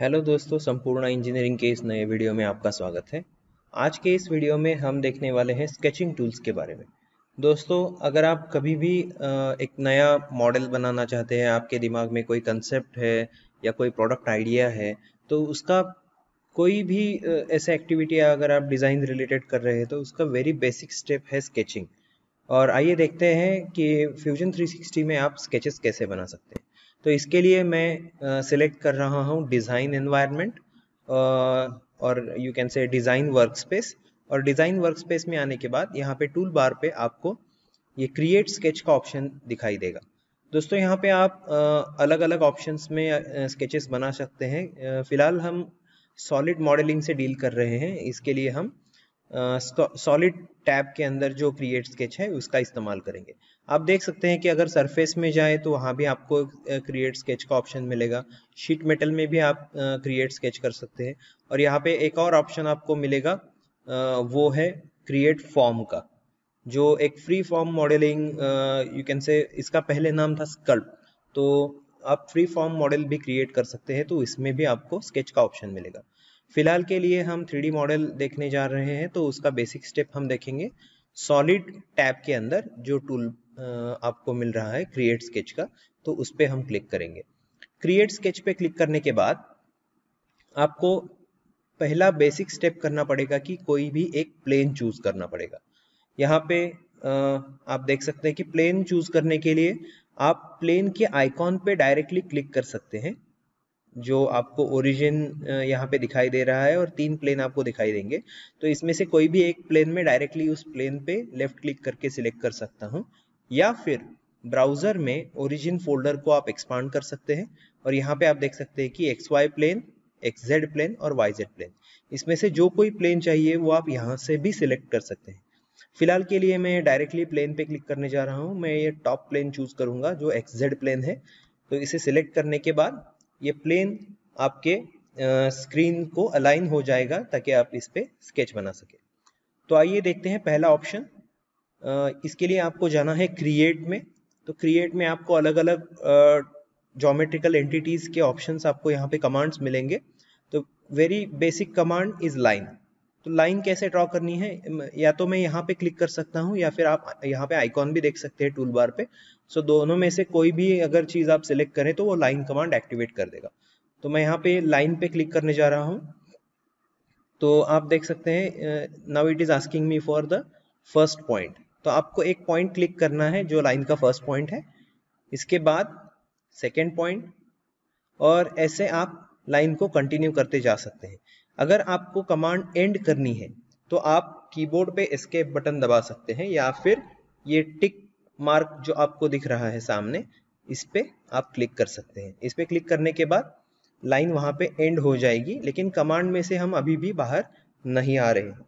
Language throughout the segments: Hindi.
हेलो दोस्तों संपूर्ण इंजीनियरिंग के इस नए वीडियो में आपका स्वागत है आज के इस वीडियो में हम देखने वाले हैं स्केचिंग टूल्स के बारे में दोस्तों अगर आप कभी भी एक नया मॉडल बनाना चाहते हैं आपके दिमाग में कोई कंसेप्ट है या कोई प्रोडक्ट आइडिया है तो उसका कोई भी ऐसा एक्टिविटी अगर आप डिज़ाइन रिलेटेड कर रहे हैं तो उसका वेरी बेसिक स्टेप है स्केचिंग और आइए देखते हैं कि फ्यूजन 360 में आप स्केचेस कैसे बना सकते हैं तो इसके लिए मैं सिलेक्ट कर रहा हूँ डिज़ाइन एनवायरनमेंट और you can say design work space और डिज़ाइन वर्क स्पेस में आने के बाद यहाँ पे टूल बार पे आपको ये क्रिएट स्केच का ऑप्शन दिखाई देगा दोस्तों यहाँ पे आप आ, अलग अलग ऑप्शंस में स्केचेस बना सकते हैं फिलहाल हम सॉलिड मॉडलिंग से डील कर रहे हैं इसके लिए हम सॉलिड टैब के अंदर जो क्रिएट स्केच है उसका इस्तेमाल करेंगे आप देख सकते हैं कि अगर सरफेस में जाए तो वहाँ भी आपको क्रिएट स्केच का ऑप्शन मिलेगा शीट मेटल में भी आप क्रिएट स्केच कर सकते हैं और यहाँ पे एक और ऑप्शन आपको मिलेगा वो है क्रिएट फॉर्म का जो एक free form modelling you can say इसका पहले नाम था स्कल्प तो आप फ्री फॉर्म मॉडल भी क्रिएट कर सकते हैं तो इसमें भी आपको स्केच का ऑप्शन मिलेगा फिलहाल के लिए हम थ्री मॉडल देखने जा रहे हैं तो उसका बेसिक स्टेप हम देखेंगे सॉलिड टैब के अंदर जो टूल आपको मिल रहा है क्रिएट स्केच का तो उस पर हम क्लिक करेंगे क्रिएट स्केच पे क्लिक करने के बाद आपको पहला बेसिक स्टेप करना पड़ेगा कि कोई भी एक प्लेन चूज करना पड़ेगा यहाँ पे आप देख सकते हैं कि प्लेन चूज करने के लिए आप प्लेन के आइकॉन पे डायरेक्टली क्लिक कर सकते हैं जो आपको ओरिजिन यहाँ पे दिखाई दे रहा है और तीन प्लेन आपको दिखाई देंगे तो इसमें से कोई भी एक प्लेन में डायरेक्टली उस प्लेन पे लेफ्ट क्लिक करके सिलेक्ट कर सकता हूँ या फिर ब्राउजर में ओरिजिन फोल्डर को आप एक्सपांड कर सकते हैं और यहाँ पे आप देख सकते हैं कि X Y plane X Z plane और वाई जेड प्लेन इसमें से जो कोई प्लेन चाहिए वो आप यहाँ से भी सिलेक्ट कर सकते हैं फिलहाल के लिए मैं डायरेक्टली प्लेन पे क्लिक करने जा रहा हूँ मैं ये टॉप प्लेन चूज करूँगा जो एक्स जेड प्लेन है तो इसे सिलेक्ट करने के बाद ये प्लेन आपके स्क्रीन को अलाइन हो जाएगा ताकि आप इस पर स्केच बना सके तो आइए देखते हैं पहला ऑप्शन इसके लिए आपको जाना है क्रिएट में तो क्रिएट में आपको अलग अलग जोमेट्रिकल एंटिटीज़ के ऑप्शंस आपको यहाँ पे कमांड्स मिलेंगे तो very basic command is line तो लाइन कैसे ड्रॉ करनी है या तो मैं यहाँ पे क्लिक कर सकता हूँ या फिर आप यहाँ पे आइकॉन भी देख सकते हैं टूल बार पे सो so, दोनों में से कोई भी अगर चीज़ आप सिलेक्ट करें तो वो लाइन कमांड एक्टिवेट कर देगा तो मैं यहाँ पे लाइन पे क्लिक करने जा रहा हूँ तो आप देख सकते हैं now it is asking me for the first point तो आपको एक पॉइंट क्लिक करना है जो लाइन का फर्स्ट पॉइंट है इसके बाद सेकेंड पॉइंट और ऐसे आप लाइन को कंटिन्यू करते जा सकते हैं अगर आपको कमांड एंड करनी है तो आप कीबोर्ड पे एस्केप बटन दबा सकते हैं या फिर ये टिक मार्क जो आपको दिख रहा है सामने इस पर आप क्लिक कर सकते हैं इस पर क्लिक करने के बाद लाइन वहाँ पे एंड हो जाएगी लेकिन कमांड में से हम अभी भी बाहर नहीं आ रहे हैं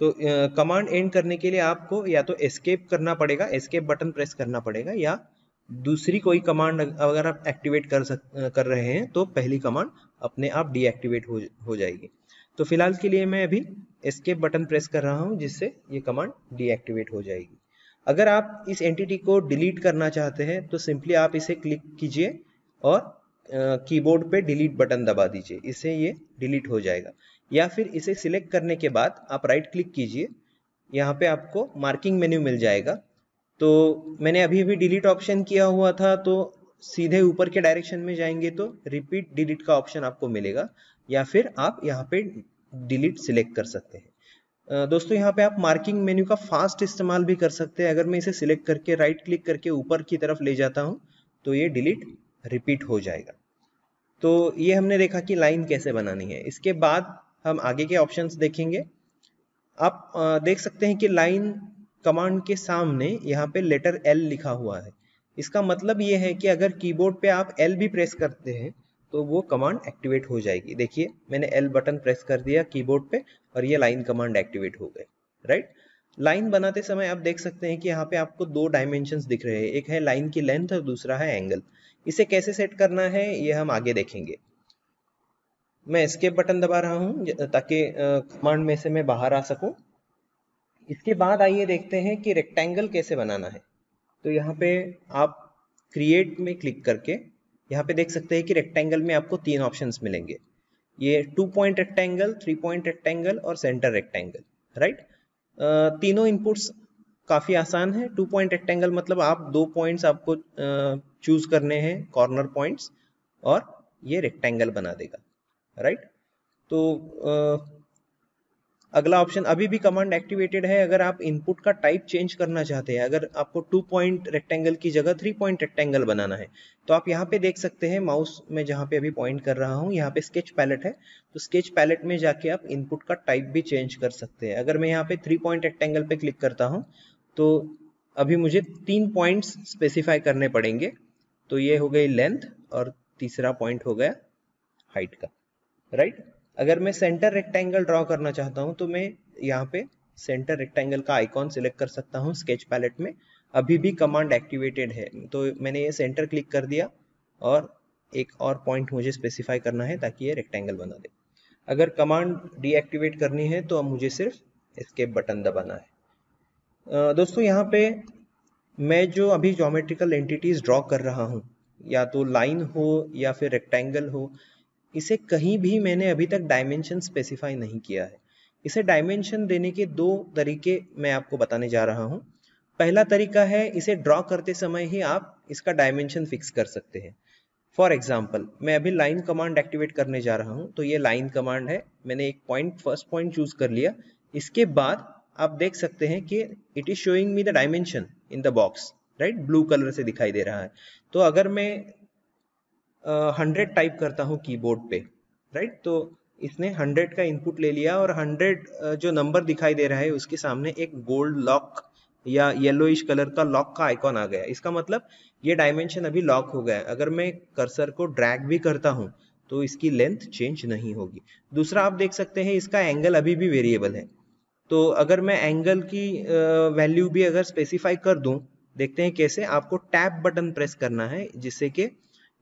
तो कमांड एंड करने के लिए आपको या तो एस्केप करना पड़ेगा एस्केप बटन प्रेस करना पड़ेगा या दूसरी कोई कमांड अगर आप एक्टिवेट कर सक कर रहे हैं तो पहली कमांड अपने आप डीएक्टिवेट हो हो जाएगी तो फिलहाल के लिए मैं अभी एस्केप बटन प्रेस कर रहा हूं जिससे ये कमांड डीएक्टिवेट हो जाएगी अगर आप इस एंटिटी को डिलीट करना चाहते हैं तो सिंपली आप इसे क्लिक कीजिए और कीबोर्ड पे डिलीट बटन दबा दीजिए इसे ये डिलीट हो जाएगा या फिर इसे सिलेक्ट करने के बाद आप राइट क्लिक कीजिए यहाँ पे आपको मार्किंग मेन्यू मिल जाएगा तो मैंने अभी भी डिलीट ऑप्शन किया हुआ था तो सीधे ऊपर के डायरेक्शन में जाएंगे तो रिपीट डिलीट का ऑप्शन आपको मिलेगा या फिर आप यहाँ पे डिलीट सिलेक्ट कर सकते हैं दोस्तों यहाँ पे आप मार्किंग मेन्यू का फास्ट इस्तेमाल भी कर सकते हैं अगर मैं इसे सिलेक्ट करके राइट क्लिक करके ऊपर की तरफ ले जाता हूँ तो ये डिलीट रिपीट हो जाएगा तो ये हमने देखा कि लाइन कैसे बनानी है इसके बाद हम आगे के ऑप्शंस देखेंगे आप देख सकते हैं कि लाइन कमांड के सामने यहाँ पे लेटर एल लिखा हुआ है इसका मतलब ये है कि अगर कीबोर्ड पे आप एल भी प्रेस करते हैं तो वो कमांड एक्टिवेट हो जाएगी देखिए मैंने एल बटन प्रेस कर दिया कीबोर्ड पे और ये लाइन कमांड एक्टिवेट हो गए राइट लाइन बनाते समय आप देख सकते हैं कि यहाँ पे आपको दो डायमेंशन दिख रहे हैं एक है लाइन की लेंथ और दूसरा है एंगल इसे कैसे सेट करना है ये हम आगे देखेंगे मैं स्केप बटन दबा रहा हूँ ताकि कमांड में से मैं बाहर आ सकूं इसके बाद आइए देखते हैं कि रेक्टेंगल कैसे बनाना है तो यहाँ पे आप क्रिएट में क्लिक करके यहाँ पे देख सकते हैं कि रेक्टेंगल में आपको तीन ऑप्शन मिलेंगे ये two point rectangle three point rectangle और सेंटर रेक्टेंगल राइट तीनों इनपुट्स काफ़ी आसान है टू पॉइंट रेक्टेंगल मतलब आप दो पॉइंट्स आपको चूज करने हैं कॉर्नर पॉइंट्स और ये रेक्टेंगल बना देगा राइट तो अगला ऑप्शन अभी भी कमांड एक्टिवेटेड है अगर आप इनपुट का टाइप चेंज करना चाहते हैं अगर आपको टू पॉइंट रेक्टेंगल की जगह थ्री पॉइंट रेक्टेंगल बनाना है तो आप यहाँ पे देख सकते हैं माउस में जहाँ पे अभी पॉइंट कर रहा हूँ यहाँ पे स्केच पैलेट है तो स्केच पैलेट में जाके आप इनपुट का टाइप भी चेंज कर सकते हैं अगर मैं यहाँ पे थ्री पॉइंट रेक्टेंगल पे क्लिक करता हूँ तो अभी मुझे तीन पॉइंट स्पेसिफाई करने पड़ेंगे तो ये हो गई लेंथ और तीसरा पॉइंट हो गया हाइट का राइट right? अगर मैं सेंटर रेक्टेंगल ड्रॉ करना चाहता हूँ तो मैं यहाँ पे सेंटर रेक्टेंगल का आइकॉन सिलेक्ट कर सकता हूँ स्केच पैलेट में अभी भी कमांड एक्टिवेटेड है तो मैंने ये सेंटर क्लिक कर दिया और एक और पॉइंट मुझे स्पेसिफाई करना है ताकि ये रेक्टेंगल बना दे अगर कमांड डीएक्टिवेट करनी है तो अब मुझे सिर्फ इसके बटन दबाना है दोस्तों यहाँ पे मैं जो अभी जोमेट्रिकल एंटिटीज ड्रॉ कर रहा हूँ या तो लाइन हो या फिर रेक्टेंगल हो इसे कहीं भी मैंने अभी तक डायमेंशन स्पेसिफाई नहीं किया है इसे डायमेंशन देने के दो तरीके मैं आपको बताने जा रहा हूँ पहला तरीका है इसे ड्रॉ करते समय ही आप इसका डायमेंशन फिक्स कर सकते हैं फॉर एग्जाम्पल मैं अभी लाइन कमांड एक्टिवेट करने जा रहा हूँ तो ये लाइन कमांड है मैंने एक पॉइंट फर्स्ट पॉइंट चूज कर लिया इसके बाद आप देख सकते हैं कि it is showing me the dimension in the box right blue colour से दिखाई दे रहा है तो अगर मैं हंड्रेड टाइप करता हूँ कीबोर्ड पे राइट तो इसने हंड्रेड का इनपुट ले लिया और हंड्रेड जो नंबर दिखाई दे रहा है उसके सामने एक गोल्ड लॉक या येलोइश कलर का लॉक का आइकॉन आ गया इसका मतलब ये डायमेंशन अभी लॉक हो गया है अगर मैं कर्सर को ड्रैग भी करता हूँ तो इसकी लेंथ चेंज नहीं होगी दूसरा आप देख सकते हैं इसका एंगल अभी भी वेरिएबल है तो अगर मैं एंगल की वैल्यू भी अगर स्पेसिफाई कर दूं देखते हैं कैसे आपको टैप बटन प्रेस करना है जिससे कि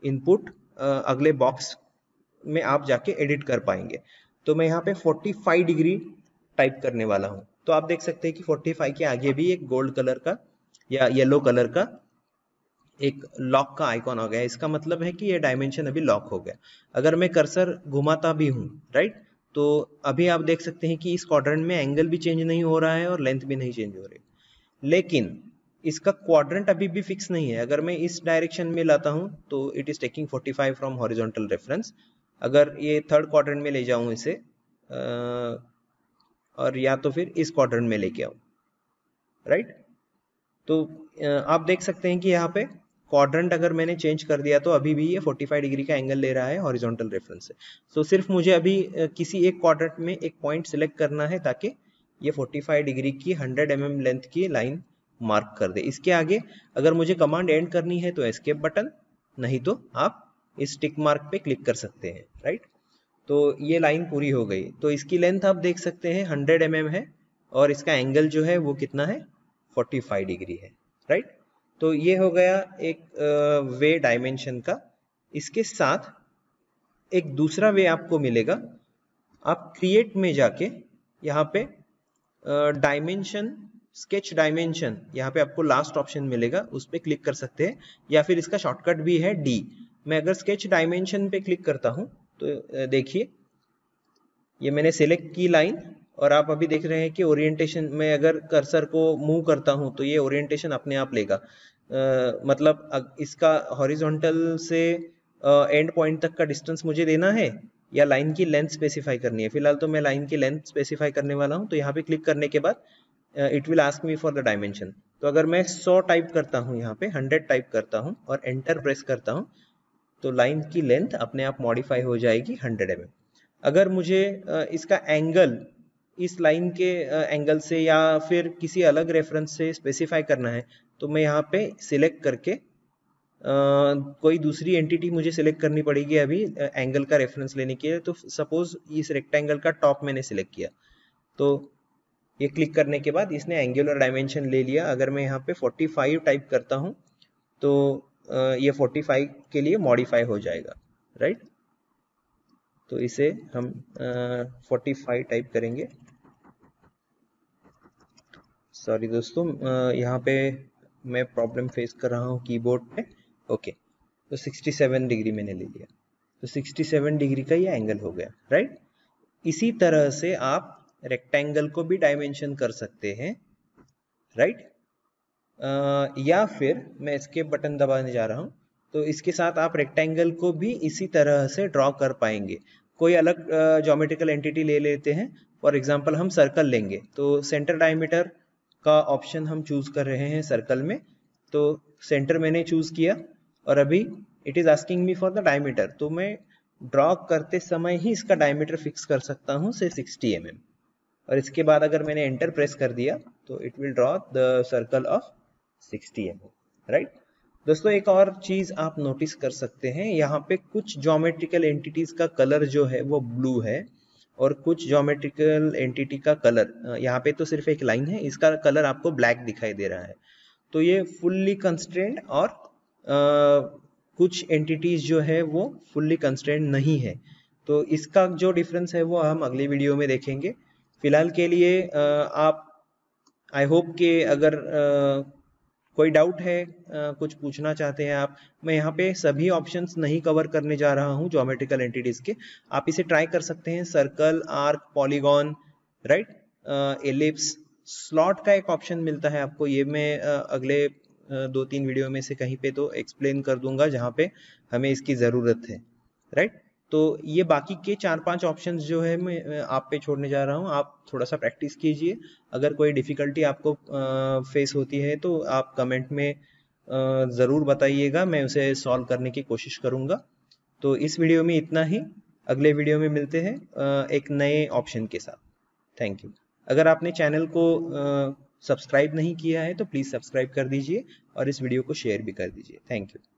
इनपुट uh, अगले बॉक्स में आप जाके एडिट कर पाएंगे तो मैं यहाँ पे 45 डिग्री टाइप करने वाला हूँ तो आप देख सकते हैं कि 45 के आगे भी एक गोल्ड कलर का या येलो कलर का एक लॉक का आइकॉन आ गया इसका मतलब है कि ये डायमेंशन अभी लॉक हो गया अगर मैं कर्सर घुमाता भी हूँ राइट तो अभी आप देख सकते हैं कि इस क्वाड्रेंट में एंगल भी चेंज नहीं हो रहा है और लेंथ भी नहीं चेंज हो रही लेकिन इसका क्वाड्रेंट अभी भी फिक्स नहीं है अगर मैं इस डायरेक्शन में लाता हूँ तो it is taking 45 from horizontal reference अगर ये थर्ड क्वाड्रेंट में ले जाऊं इसे और या तो फिर इस क्वाड्रेंट में लेके आऊ राइट तो आप देख सकते हैं कि यहाँ पे क्वाड्रेंट अगर मैंने चेंज कर दिया तो अभी भी ये 45 डिग्री का एंगल ले रहा है हॉरिजॉन्टल रेफरेंस से सो so, सिर्फ मुझे अभी किसी एक क्वाड्रेंट में एक पॉइंट सिलेक्ट करना है ताकि ये 45 डिग्री की 100 एम mm लेंथ की लाइन मार्क कर दे इसके आगे अगर मुझे कमांड एंड करनी है तो एस्केप बटन नहीं तो आप इस टिक मार्क पे क्लिक कर सकते हैं राइट तो ये लाइन पूरी हो गई तो इसकी लेंथ आप देख सकते हैं हंड्रेड एम है और इसका एंगल जो है वो कितना है फोर्टी डिग्री है राइट तो ये हो गया एक वे डायमेंशन का इसके साथ एक दूसरा वे आपको मिलेगा आप क्रिएट में जाके यहाँ पे डायमेंशन स्केच डायमेंशन यहाँ पे आपको लास्ट ऑप्शन मिलेगा उस पर क्लिक कर सकते हैं या फिर इसका शॉर्टकट भी है डी मैं अगर स्केच डायमेंशन पे क्लिक करता हूँ तो देखिए ये मैंने सेलेक्ट की लाइन और आप अभी देख रहे हैं कि ओरिएंटेशन में अगर कर्सर को मूव करता हूँ तो ये ओरिएंटेशन अपने आप लेगा आ, मतलब इसका हॉरिजोंटल से एंड पॉइंट तक का डिस्टेंस मुझे देना है या लाइन की लेंथ स्पेसिफाई करनी है फिलहाल तो मैं लाइन की लेंथ स्पेसिफाई करने वाला हूँ तो यहाँ पे क्लिक करने के बाद it will ask me for the dimension तो अगर मैं 100 टाइप करता हूँ यहाँ पे 100 टाइप करता हूँ और एंटर प्रेस करता हूँ तो लाइन की लेंथ अपने आप मॉडिफाई हो जाएगी 100 एम mm. अगर मुझे uh, इसका एंगल इस लाइन के एंगल uh, से या फिर किसी अलग रेफरेंस से स्पेसिफाई करना है तो मैं यहाँ पे सिलेक्ट करके uh, कोई दूसरी एंटिटी मुझे सिलेक्ट करनी पड़ेगी अभी एंगल का रेफरेंस लेने के लिए तो सपोज इस रेक्टेंगल का टॉप मैंने सिलेक्ट किया तो ये क्लिक करने के बाद इसने एंगुलर डायमेंशन ले लिया अगर मैं यहाँ पे 45 टाइप करता हूँ तो ये 45 के लिए मॉडिफाई हो जाएगा राइट तो इसे हम आ, 45 टाइप करेंगे सॉरी दोस्तों यहाँ पे मैं प्रॉब्लम फेस कर रहा हूँ कीबोर्ड पे ओके तो 67 डिग्री मैंने ले लिया तो 67 डिग्री का ये एंगल हो गया राइट इसी तरह से आप रेक्टेंगल को भी डायमेंशन कर सकते हैं राइट right? या फिर मैं इसके बटन दबाने जा रहा हूँ तो इसके साथ आप रेक्टेंगल को भी इसी तरह से ड्रॉ कर पाएंगे कोई अलग जोमेट्रिकल एंटिटी ले लेते हैं फॉर एग्जाम्पल हम सर्कल लेंगे तो सेंटर डायमीटर का ऑप्शन हम चूज कर रहे हैं सर्कल में तो सेंटर मैंने चूज किया और अभी it is asking me for the diameter तो मैं ड्रॉ करते समय ही इसका डायमीटर फिक्स कर सकता हूँ से 60 एम mm. और इसके बाद अगर मैंने एंटर प्रेस कर दिया तो it will draw the circle of 60 m right दोस्तों एक और चीज आप नोटिस कर सकते हैं यहाँ पे कुछ जोमेट्रिकल एंटिटीज का कलर जो है वो ब्लू है और कुछ जोमेट्रिकल एंटिटी का कलर यहाँ पे तो सिर्फ एक लाइन है इसका कलर आपको ब्लैक दिखाई दे रहा है तो ये फुल्ली कंस्टेंट और आ, कुछ एंटिटीज जो है वो फुल्ली कंस्टेंट नहीं है तो इसका जो डिफरेंस है वो हम अगले वीडियो में देखेंगे फ़िलहाल के लिए आप आई होप के अगर कोई डाउट है कुछ पूछना चाहते हैं आप मैं यहाँ पे सभी ऑप्शंस नहीं कवर करने जा रहा हूँ ज्योमेट्रिकल एंटिटीज़ के आप इसे ट्राई कर सकते हैं circle arc polygon right ellipse slot का एक ऑप्शन मिलता है आपको ये मैं अगले दो तीन वीडियो में से कहीं पे तो एक्सप्लेन कर दूंगा जहाँ पे हमें इसकी ज़रूरत है राइट तो ये बाकी के चार पांच ऑप्शन जो है मैं आप पे छोड़ने जा रहा हूँ आप थोड़ा सा प्रैक्टिस कीजिए अगर कोई डिफ़िकल्टी आपको फेस होती है तो आप कमेंट में ज़रूर बताइएगा मैं उसे सॉल्व करने की कोशिश करूँगा तो इस वीडियो में इतना ही अगले वीडियो में मिलते हैं एक नए ऑप्शन के साथ थैंक यू अगर आपने चैनल को सब्सक्राइब नहीं किया है तो प्लीज़ सब्सक्राइब कर दीजिए और इस वीडियो को शेयर भी कर दीजिए थैंक यू